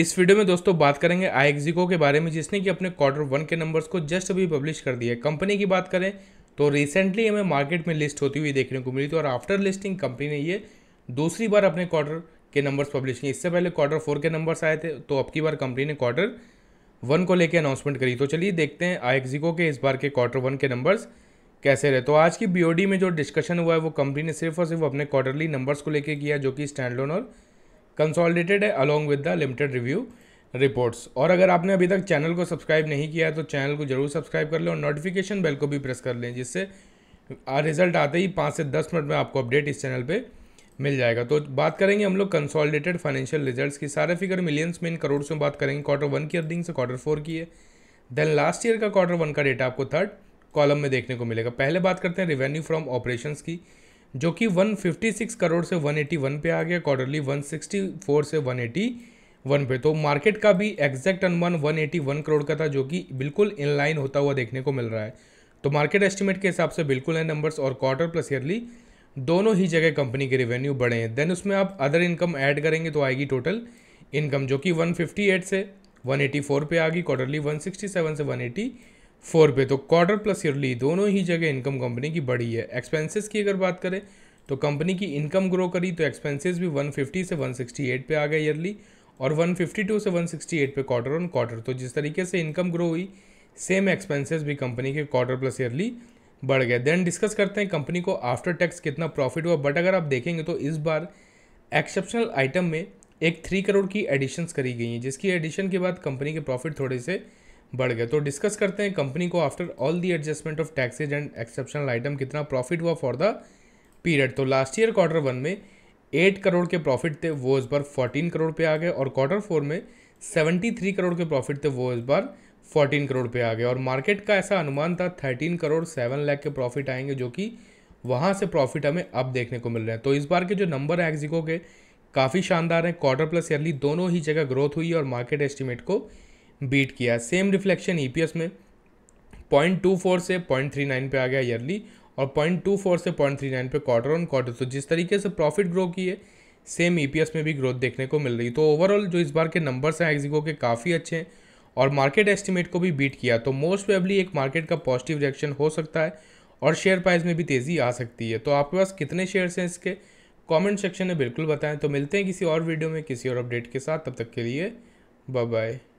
इस वीडियो में दोस्तों बात करेंगे आईएक्सिको के बारे में जिसने कि अपने क्वार्टर वन के नंबर्स को जस्ट अभी पब्लिश कर दिया है कंपनी की बात करें तो रिसेंटली हमें मार्केट में लिस्ट होती हुई देखने को मिली थी और आफ्टर लिस्टिंग कंपनी ने ये दूसरी बार अपने क्वार्टर के नंबर्स पब्लिश किए इससे पहले क्वार्टर फोर के नंबर्स आए थे तो अब की बार कंपनी ने क्वार्टर वन को लेकर अनाउंसमेंट करी तो चलिए देखते हैं आईएक्सिको के इस बार के क्वार्टर वन के नंबर्स कैसे रहे तो आज की बीओडी में जो डिस्कशन हुआ है वो कंपनी ने सिर्फ और सिर्फ अपने क्वार्टरली नंबर्स को लेकर किया जो कि स्टैंड लोन और कंसोलिडेटेड है along with the limited review reports और अगर आपने अभी तक चैनल को सब्सक्राइब नहीं किया है तो चैनल को जरूर सब्सक्राइब कर लें और नोटिफिकेशन बेल को भी प्रेस कर लें जिससे रिजल्ट आते ही पाँच से दस मिनट में आपको अपडेट इस चैनल पर मिल जाएगा तो बात करेंगे हम लोग कंसॉलिडेटेड फाइनेंशियल रिजल्ट्स की सारे फिगर मिलियंस में इन करोड़ में बात करेंगे क्वार्टर वन की अर्निंग से क्वार्टर फोर की है देन लास्ट ईयर का क्वार्टर वन का डेटा आपको थर्ड कॉलम में देखने को मिलेगा पहले बात करते हैं रेवेन्यू फ्रॉम ऑपरेशंस की जो कि 156 करोड़ से 181 पे आ गया क्वार्टरली 164 से 181 पे तो मार्केट का भी एग्जैक्ट अनुमान 181 करोड़ का था जो कि बिल्कुल इनलाइन होता हुआ देखने को मिल रहा है तो मार्केट एस्टिमेट के हिसाब से बिल्कुल है नंबर्स और क्वार्टर प्लस ईयरली दोनों ही जगह कंपनी के रेवेन्यू बढ़े हैं देन उसमें आप अदर इनकम ऐड करेंगे तो आएगी टोटल इनकम जो कि 158 से 184 पे आ गई क्वार्टरली 167 से 180 फोर पे तो क्वार्टर प्लस ईयरली दोनों ही जगह इनकम कंपनी की बढ़ी है एक्सपेंसेस की अगर बात करें तो कंपनी की इनकम ग्रो करी तो एक्सपेंसेस भी 150 से 168 पे आ गए ईयरली और 152 से 168 पे क्वार्टर ऑन क्वार्टर तो जिस तरीके से इनकम ग्रो हुई सेम एक्सपेंसेस भी कंपनी के क्वार्टर प्लस ईयरली बढ़ गए देन डिस्कस करते हैं कंपनी को आफ्टर टैक्स कितना प्रॉफिट हुआ बट अगर आप देखेंगे तो इस बार एक्सेप्शनल आइटम में एक थ्री करोड़ की एडिशंस करी गई हैं जिसकी एडिशन के बाद कंपनी के प्रॉफिट थोड़े से बढ़ गया तो डिस्कस करते हैं कंपनी को after all the adjustment of taxes and exceptional item कितना प्रॉफिट हुआ फॉर द पीरियड तो लास्ट ईयर क्वार्टर वन में एट करोड़ के प्रॉफिट थे वो इस बार फोर्टीन करोड़ पे आ गए और क्वार्टर फोर में सेवेंटी थ्री करोड़ के प्रॉफिट थे वो इस बार फोर्टीन करोड़ पे आ गए और मार्केट का ऐसा अनुमान था थर्टीन करोड़ सेवन लाख के प्रॉफिट आएंगे जो कि वहाँ से प्रॉफिट हमें अब देखने को मिल रहे हैं तो इस बार के जो नंबर है एक्जिको के काफ़ी शानदार हैं क्वार्टर प्लस ईयरली दोनों ही जगह ग्रोथ हुई और मार्केट एस्टिमेट को बीट किया सेम रिफ्लेक्शन ई में पॉइंट टू फोर से पॉइंट थ्री नाइन पे आ गया ईयरली और पॉइंट टू फोर से पॉइंट थ्री नाइन पे क्वार्टर ऑन क्वार्टर तो जिस तरीके से प्रॉफिट ग्रो की है सेम ई e में भी ग्रोथ देखने को मिल रही तो ओवरऑल जो इस बार के नंबर्स हैं एक्जिको के काफ़ी अच्छे हैं और मार्केट एस्टिमेट को भी बीट किया तो मोस्ट वेबली एक मार्केट का पॉजिटिव रिएक्शन हो सकता है और शेयर प्राइस में भी तेज़ी आ सकती है तो आपके पास कितने शेयर्स हैं इसके कमेंट सेक्शन में बिल्कुल बताएं तो मिलते हैं किसी और वीडियो में किसी और अपडेट के साथ तब तक के लिए बाय बाय